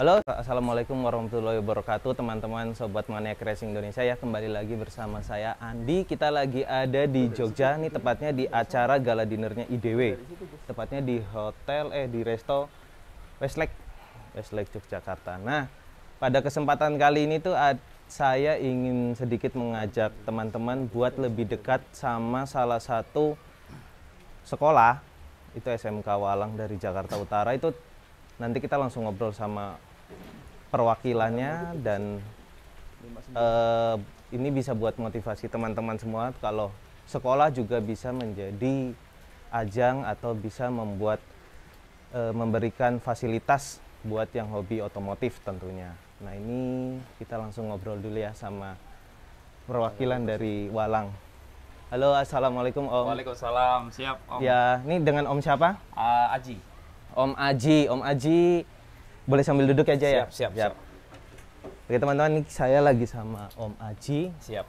Halo, Assalamualaikum warahmatullahi wabarakatuh teman-teman Sobat Maniak Racing Indonesia ya Kembali lagi bersama saya Andi Kita lagi ada di Jogja nih tepatnya di acara gala dinernya IDW Tepatnya di hotel, eh di resto Westlake Westlake Yogyakarta Nah, pada kesempatan kali ini tuh saya ingin sedikit mengajak teman-teman buat lebih dekat sama salah satu sekolah itu SMK Walang dari Jakarta Utara itu nanti kita langsung ngobrol sama perwakilannya dan uh, ini bisa buat motivasi teman-teman semua kalau sekolah juga bisa menjadi ajang atau bisa membuat uh, memberikan fasilitas buat yang hobi otomotif tentunya. Nah ini kita langsung ngobrol dulu ya sama perwakilan dari Walang. Halo, assalamualaikum Om. Waalaikumsalam, siap Om. Ya, ini dengan Om siapa? Uh, Aji. Om Aji, Om Aji boleh sambil duduk aja ya, ya? siap, ya? Siap, siap. siap. Oke teman-teman, saya lagi sama Om Aji. Siap.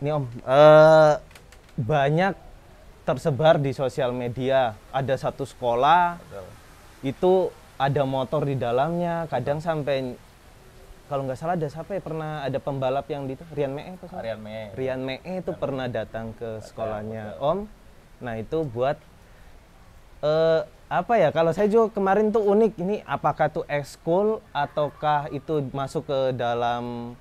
Ini Om, uh, banyak tersebar di sosial media. Ada satu sekolah, Betul. itu ada motor di dalamnya, kadang Betul. sampai kalau nggak salah ada siapa ya pernah ada pembalap yang di Rian Mee itu Rian Mee Rian Mee itu Rian pernah datang ke sekolahnya Om nah itu buat uh, apa ya kalau saya juga kemarin tuh unik ini apakah tuh ekskul ataukah itu masuk ke dalam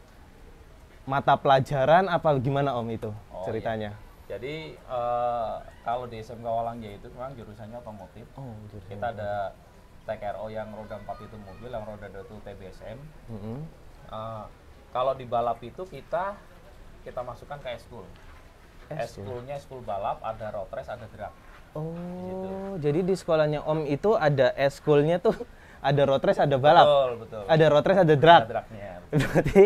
mata pelajaran apa gimana om itu oh, iya. ceritanya? Iya. Jadi uh, kalau di SMK Walangja itu memang jurusannya otomotif. Oh, jurusan. Kita ada TKRO yang roda empat itu mobil, yang roda dua itu TBSM. Mm -hmm. uh, eh, kalau di balap itu kita kita masukkan ke eskul. Eskulnya eskul balap, ada road race, ada drag. Gitu. Oh, gitu. jadi di sekolahnya Om itu ada eskulnya tuh ada road race, ada balap. Betul, betul. Ada road race, ada drag. Ada Berarti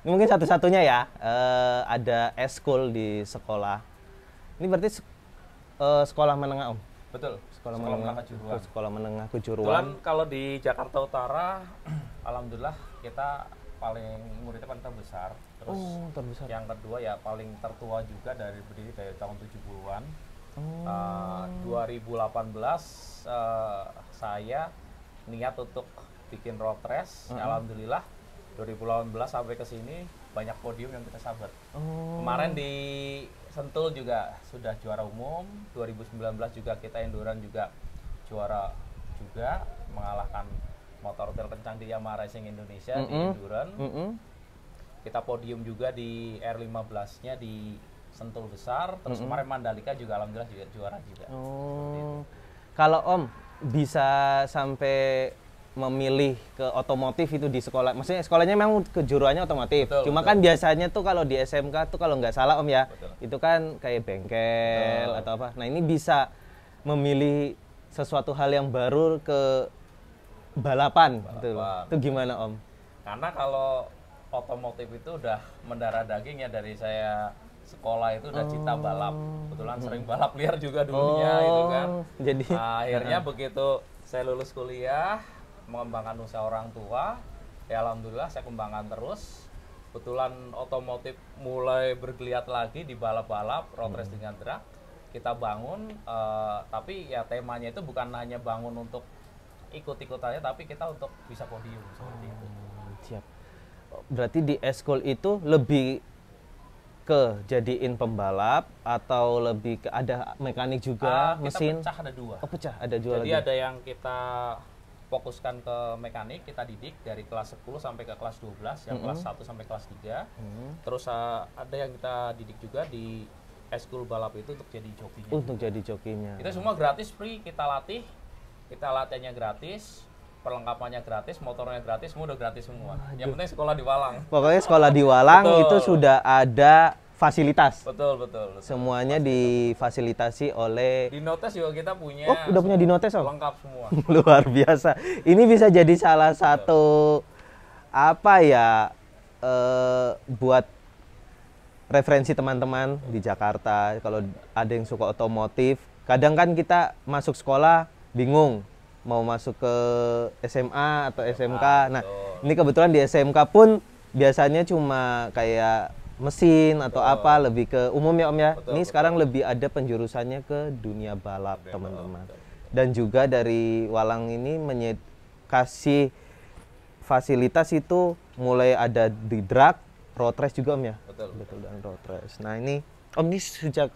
mungkin satu-satunya ya uh, ada eskul di sekolah. Ini berarti uh, sekolah menengah Om. Betul. Sekolah, sekolah menengah, kejuruan. Oh, sekolah menengah kejuruan. kalau di Jakarta Utara alhamdulillah kita paling muridnya paling terbesar. Terus oh, terbesar. yang kedua ya paling tertua juga dari berdiri dari tahun 70-an Eh, oh. Uh, 2018 uh, saya niat untuk bikin road race. Uh -huh. Alhamdulillah 2018 sampai ke sini banyak podium yang kita sabar. Oh. Kemarin di Sentul juga sudah juara umum, 2019 juga kita enduran juga juara juga mengalahkan motor trail kencang di Yamaha Racing Indonesia mm -hmm. di enduran. Mm -hmm. Kita podium juga di R15-nya di Sentul besar, terus mm -hmm. kemarin Mandalika juga alhamdulillah juga juara juga. Oh. Kalau Om bisa sampai memilih ke otomotif itu di sekolah. Maksudnya sekolahnya memang kejuruannya otomotif. Betul, Cuma betul. kan biasanya tuh kalau di SMK tuh kalau nggak salah Om ya, betul. itu kan kayak bengkel betul. atau apa. Nah, ini bisa memilih sesuatu hal yang baru ke balapan, gitu balapan. Gitu. Itu gimana Om? Karena kalau otomotif itu udah mendarah dagingnya dari saya sekolah itu udah oh. cita balap. Kebetulan sering balap liar juga dulunya oh. gitu kan. Jadi nah, akhirnya uh. begitu saya lulus kuliah mengembangkan usaha orang tua, ya alhamdulillah saya kembangkan terus. Kebetulan otomotif mulai bergeliat lagi di balap-balap, road race hmm. dengan drag. Kita bangun, uh, tapi ya temanya itu bukan hanya bangun untuk ikut-ikutannya, tapi kita untuk bisa podium seperti oh. itu. Hmm, siap berarti di eskol itu lebih ke jadiin pembalap atau lebih ke ada mekanik juga uh, kita mesin pecah ada dua oh pecah ada dua jadi lagi. ada yang kita fokuskan ke mekanik kita didik dari kelas 10 sampai ke kelas 12 yang mm -hmm. kelas 1 sampai kelas 3 mm -hmm. terus uh, ada yang kita didik juga di eskul balap itu untuk jadi jokinya untuk jadi jokinya kita semua gratis free kita latih kita latihannya gratis perlengkapannya gratis, motornya gratis, semua udah gratis semua. Aduh. Yang penting sekolah di Walang. Pokoknya sekolah di Walang itu sudah ada fasilitas. Betul, betul. betul. Semuanya fasilitas. difasilitasi oleh Dinotes juga kita punya. Oh, udah punya Dinotes, Om? Oh? Lengkap semua. Luar biasa. Ini bisa jadi salah betul. satu apa ya eh buat referensi teman-teman di Jakarta kalau ada yang suka otomotif. Kadang kan kita masuk sekolah bingung mau masuk ke SMA atau SMK. Nah, ini kebetulan di SMK pun biasanya cuma kayak mesin atau Betul. apa lebih ke umum ya om ya Betul. ini Betul. sekarang lebih ada penjurusannya ke dunia balap teman-teman dan juga dari Walang ini kasih fasilitas itu mulai ada di drag road race juga om ya betul betul dan road race nah ini om ini sejak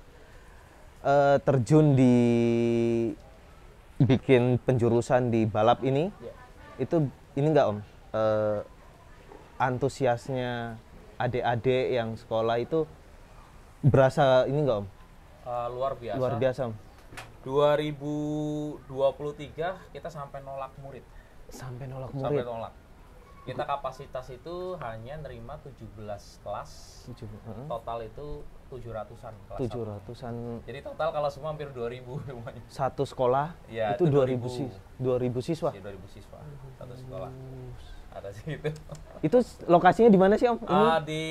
uh, terjun di bikin penjurusan di balap ini yeah. itu ini enggak om uh, antusiasnya adik-adik yang sekolah itu berasa ini enggak om? Uh, luar biasa. Luar biasa om. 2023 kita sampai nolak murid. Sampai nolak murid. Sampai nolak. Kita kapasitas itu hanya nerima 17 kelas. 17. Uh-huh. Total itu 700-an kelas. 700-an. Jadi total kalau semua hampir 2000 semuanya. Satu sekolah ya, itu, itu 2000 2000 siswa. 2000 siswa. 2000 siswa. Satu sekolah atas gitu. Itu lokasinya di mana sih Om? Uh, di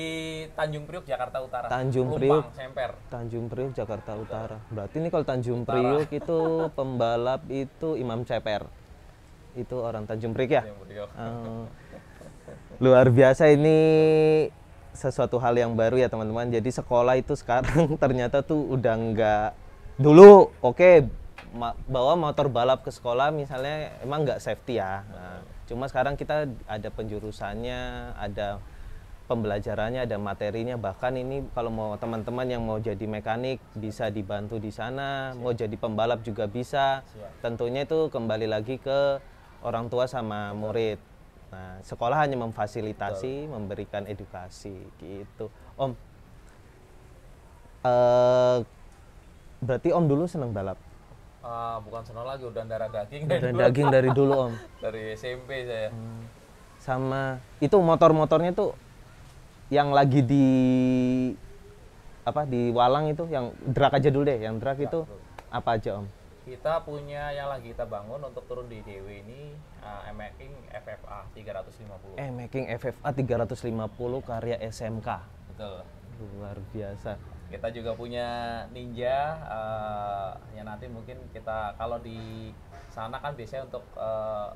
Tanjung Priuk Jakarta Utara. Tanjung Priuk, Priok. Semper. Tanjung Priuk Jakarta Utara. Berarti ini kalau Tanjung Utara. Priok itu pembalap itu Imam Ceper. Itu orang Tanjung Priuk ya? Uh, luar biasa ini sesuatu hal yang baru ya teman-teman. Jadi sekolah itu sekarang ternyata tuh udah nggak dulu oke okay, bawa motor balap ke sekolah misalnya emang nggak safety ya. Nah, Cuma sekarang kita ada penjurusannya, ada pembelajarannya, ada materinya. Bahkan ini kalau mau teman-teman yang mau jadi mekanik bisa dibantu di sana, Siap. mau jadi pembalap juga bisa. Siap. Tentunya itu kembali lagi ke orang tua sama Betul. murid. Nah, sekolah hanya memfasilitasi, Betul. memberikan edukasi gitu. Om, uh, berarti Om dulu senang balap? uh, bukan seno lagi udah darah daging dari dulu. daging dari dulu om dari SMP saya hmm. sama itu motor-motornya tuh yang lagi di apa di Walang itu yang drag aja dulu deh yang drag itu apa aja om kita punya yang lagi kita bangun untuk turun di DW ini uh, making FFA 350 eh making FFA 350 karya SMK betul luar biasa kita juga punya ninja uh, ya nanti mungkin kita kalau di sana kan biasanya untuk uh,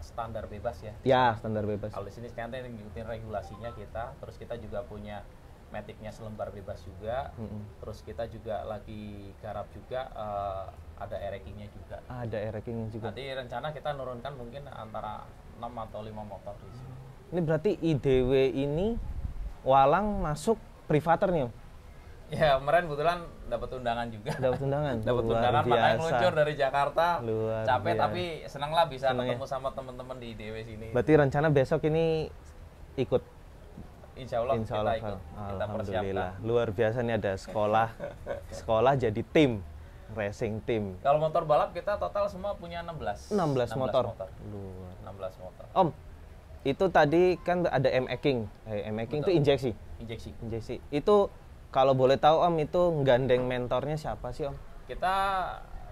standar bebas ya ya standar bebas kalau di sini sekarang ngikutin regulasinya kita terus kita juga punya metiknya selembar bebas juga mm -hmm. terus kita juga lagi garap juga uh, ada erekingnya juga ada erekingnya juga nanti rencana kita nurunkan mungkin antara 6 atau 5 motor di sini ini berarti IDW ini walang masuk privater nih Ya, kemarin kebetulan dapat undangan juga. Dapat undangan. dapat undangan biasa. makanya meluncur dari Jakarta. Luar capek biasa. tapi senang lah bisa Senangnya. ketemu sama teman-teman di DW sini. Berarti rencana besok ini ikut Insya Allah, Insya Allah kita ikut. Kita persiapkan. Luar biasa nih ada sekolah, sekolah jadi tim racing team. Kalau motor balap kita total semua punya 16. 16, 16 motor. motor. Luar. 16 motor. Om, itu tadi kan ada M eking Eh, M eking itu injeksi. Injeksi. Injeksi. Itu kalau boleh tahu Om itu gandeng mentornya siapa sih Om? Kita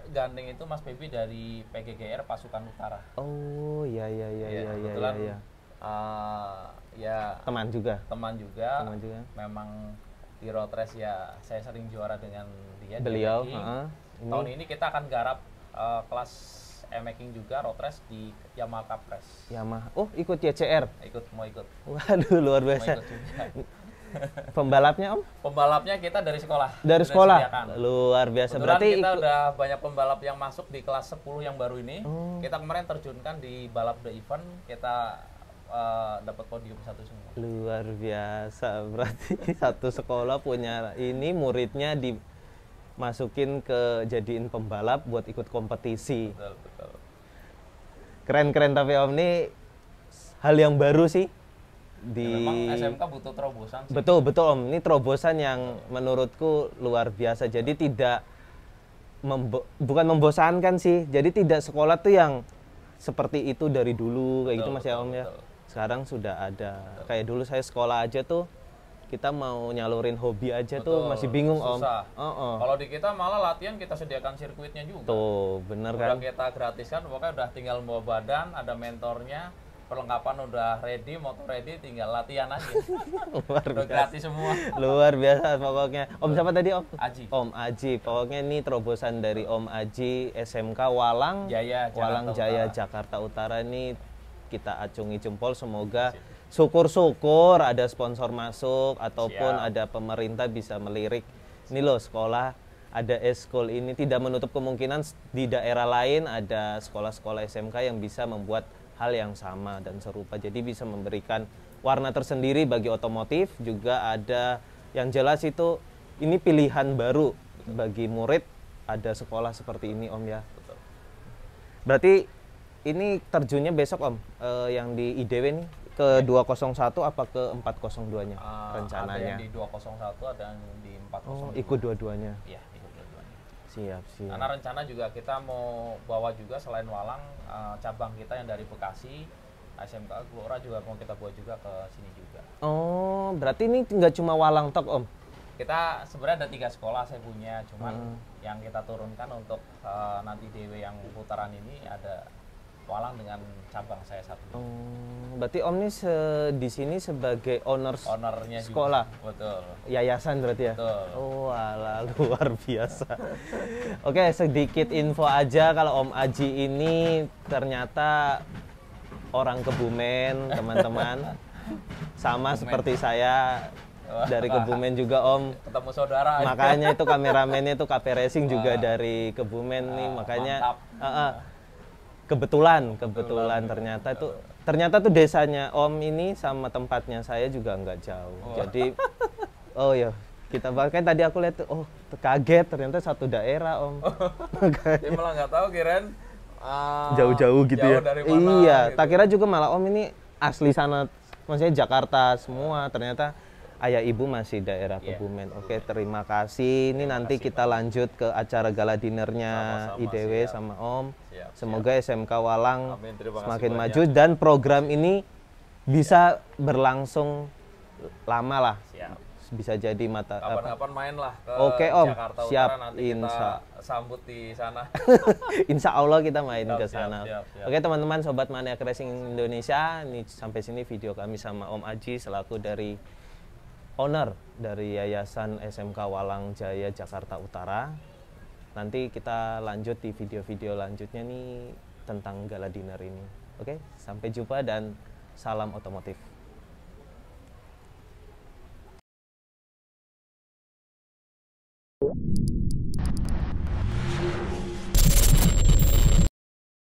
gandeng itu Mas pepi dari PGGR Pasukan Utara. Oh iya iya iya iya iya iya. Ya. Uh, ya teman juga. Teman juga. Teman juga. Memang di road race ya saya sering juara dengan dia. Beliau. Di uh, ini. Tahun ini kita akan garap uh, kelas e-making juga road race di Yamaha Cup Race. Yamaha. Oh, ikut YCR? Ikut, mau ikut. Waduh, luar biasa. Mau ikut juga. Pembalapnya Om? Pembalapnya kita dari sekolah. Dari sekolah. Luar biasa. Kebetulan Berarti kita udah banyak pembalap yang masuk di kelas 10 yang baru ini. Hmm. Kita kemarin terjunkan di balap the event, kita uh, dapat podium satu semua. Luar biasa. Berarti satu sekolah punya ini muridnya dimasukin ke jadiin pembalap buat ikut kompetisi. Betul, betul. Keren-keren tapi Om ini hal yang baru sih Ya, di ya, memang SMK butuh terobosan sih. betul betul om ini terobosan yang menurutku luar biasa jadi tidak membo bukan membosankan sih jadi tidak sekolah tuh yang seperti itu dari dulu kayak gitu, betul, gitu mas ya om ya. betul. ya sekarang sudah ada betul. kayak dulu saya sekolah aja tuh kita mau nyalurin hobi aja Betul, tuh masih bingung susah. om. Oh, oh. Kalau di kita malah latihan kita sediakan sirkuitnya juga. Tuh bener kan? udah kan. kita gratis kan, pokoknya udah tinggal bawa badan, ada mentornya, perlengkapan udah ready, motor ready, tinggal latihan aja. luar udah gratis semua. luar biasa pokoknya. Om siapa tadi Om? Aji. Om Aji. Pokoknya ini terobosan dari Om Aji SMK Walang Jaya, Jakarta Walang Jaya Utara. Jakarta Utara ini kita acungi jempol semoga syukur-syukur ada sponsor masuk ataupun Siap. ada pemerintah bisa melirik. Ini loh sekolah ada eskol ini tidak menutup kemungkinan di daerah lain ada sekolah-sekolah SMK yang bisa membuat hal yang sama dan serupa. Jadi bisa memberikan warna tersendiri bagi otomotif juga ada yang jelas itu ini pilihan baru bagi murid ada sekolah seperti ini Om ya. Berarti ini terjunnya besok Om eh, yang di IDW nih ke 201 ya. apa ke 402-nya uh, eh, rencananya? Ada yang di 201 ada yang di 402. Oh, ikut dua-duanya. Iya. Siap, siap. Karena rencana juga kita mau bawa juga selain Walang uh, cabang kita yang dari Bekasi SMK Gelora juga mau kita buat juga ke sini juga. Oh, berarti ini nggak cuma Walang tok om? Kita sebenarnya ada tiga sekolah saya punya, cuman hmm. yang kita turunkan untuk uh, nanti DW yang putaran ini ada walang dengan cabang saya satu. Hmm, oh, berarti Om ini se- di sini sebagai owners Ownernya sekolah. Juga. Betul. Yayasan berarti ya. Betul. Oh, luar biasa. Oke, sedikit info aja kalau Om Aji ini ternyata orang Kebumen, teman-teman. Sama Kebumen. seperti saya dari Kebumen juga Om. Ketemu saudara. Makanya itu kameramennya itu KP Racing juga dari Kebumen nih, makanya. Mantap. Uh, uh, kebetulan kebetulan ternyata itu ternyata tuh desanya Om ini sama tempatnya saya juga nggak jauh. Oh. Jadi oh ya kita pakai tadi aku lihat oh kaget ternyata satu daerah Om. jadi oh. malah nggak tahu kiren ah, jauh-jauh gitu ya? jauh ya. Dari mana, iya, gitu. tak kira juga malah Om ini asli sana maksudnya Jakarta semua ternyata ayah ibu masih daerah iya. Kebumen. Yeah. Oke, okay, terima kasih. Ini nanti kasih, kita Pak. lanjut ke acara gala dinernya IDW siap. sama Om. Siap, Semoga SMK Walang semakin banyak. maju dan program ini bisa siap. berlangsung lama lah. Siap. Bisa jadi mata kapan-kapan main lah ke Oke, okay, Om. Jakarta siap. Utara, nanti Insya. kita sambut di sana. Insya Allah kita main siap, ke sana. Oke, okay, teman-teman sobat Mania Racing Indonesia, ini sampai sini video kami sama Om Aji selaku dari owner dari Yayasan SMK Walang Jaya Jakarta Utara. Nanti kita lanjut di video-video lanjutnya nih tentang gala dinner ini. Oke, sampai jumpa dan salam otomotif. Thank you.